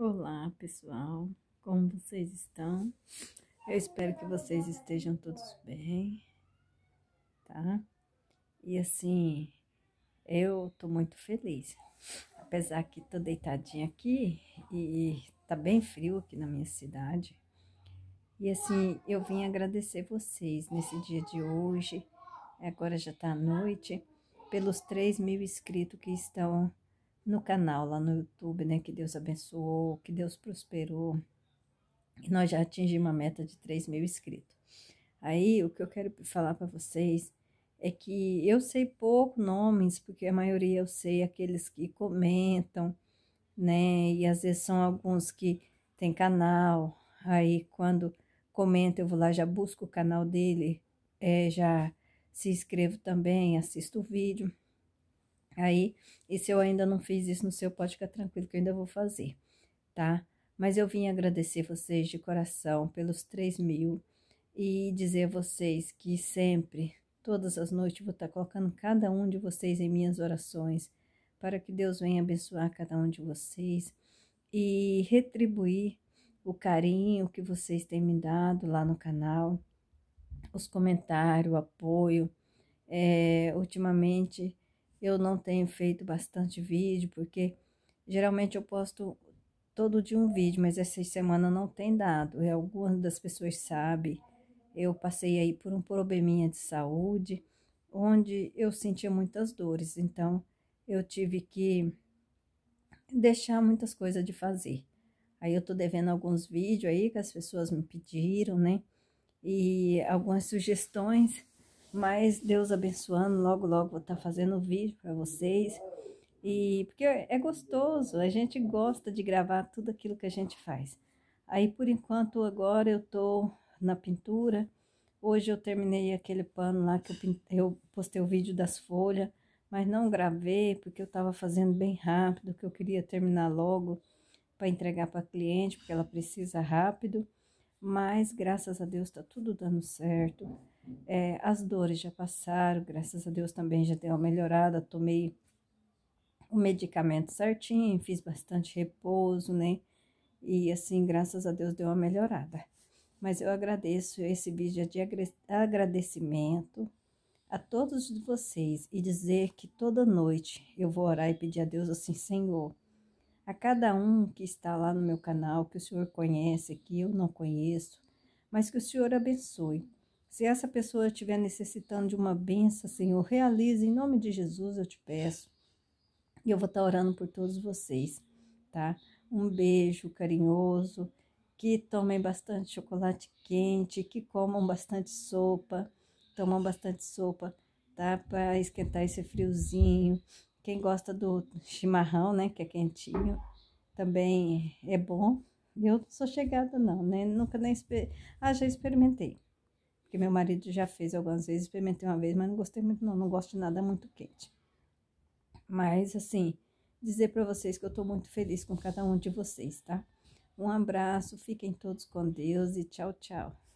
Olá pessoal, como vocês estão? Eu espero que vocês estejam todos bem, tá? E assim, eu tô muito feliz, apesar que tô deitadinha aqui e tá bem frio aqui na minha cidade. E assim, eu vim agradecer vocês nesse dia de hoje, agora já tá à noite, pelos 3 mil inscritos que estão no canal lá no YouTube, né? Que Deus abençoou, que Deus prosperou. E nós já atingimos uma meta de 3 mil inscritos. Aí, o que eu quero falar para vocês é que eu sei pouco nomes, porque a maioria eu sei aqueles que comentam, né? E às vezes são alguns que tem canal. Aí, quando comenta, eu vou lá, já busco o canal dele, é, já se inscrevo também, assisto o vídeo. Aí, e se eu ainda não fiz isso no seu, pode ficar tranquilo que eu ainda vou fazer, tá? Mas eu vim agradecer vocês de coração pelos 3 mil e dizer a vocês que sempre, todas as noites, vou estar colocando cada um de vocês em minhas orações, para que Deus venha abençoar cada um de vocês e retribuir o carinho que vocês têm me dado lá no canal, os comentários, o apoio. É, ultimamente eu não tenho feito bastante vídeo, porque geralmente eu posto todo dia um vídeo, mas essa semana não tem dado. E é, algumas das pessoas sabem, eu passei aí por um probleminha de saúde, onde eu sentia muitas dores, então eu tive que deixar muitas coisas de fazer. Aí eu tô devendo alguns vídeos aí que as pessoas me pediram, né? E algumas sugestões mas Deus abençoando, logo, logo vou estar tá fazendo o vídeo para vocês. E porque é gostoso, a gente gosta de gravar tudo aquilo que a gente faz. Aí por enquanto agora eu tô na pintura. Hoje eu terminei aquele pano lá que eu, pintei, eu postei o vídeo das folhas, mas não gravei porque eu estava fazendo bem rápido, que eu queria terminar logo para entregar para a cliente, porque ela precisa rápido. Mas graças a Deus está tudo dando certo. É, as dores já passaram, graças a Deus também já deu uma melhorada, tomei o medicamento certinho, fiz bastante repouso, né? E assim, graças a Deus deu uma melhorada. Mas eu agradeço esse vídeo de agradecimento a todos vocês e dizer que toda noite eu vou orar e pedir a Deus assim, Senhor, a cada um que está lá no meu canal, que o Senhor conhece, que eu não conheço, mas que o Senhor abençoe se essa pessoa estiver necessitando de uma benção, Senhor, realize em nome de Jesus, eu te peço. E eu vou estar orando por todos vocês, tá? Um beijo carinhoso, que tomem bastante chocolate quente, que comam bastante sopa, tomam bastante sopa, tá? Para esquentar esse friozinho. Quem gosta do chimarrão, né, que é quentinho, também é bom. Eu não sou chegada não, né? Nunca nem ah, já experimentei porque meu marido já fez algumas vezes, experimentei uma vez, mas não gostei muito não, não gosto de nada muito quente. Mas assim, dizer para vocês que eu tô muito feliz com cada um de vocês, tá? Um abraço, fiquem todos com Deus e tchau, tchau.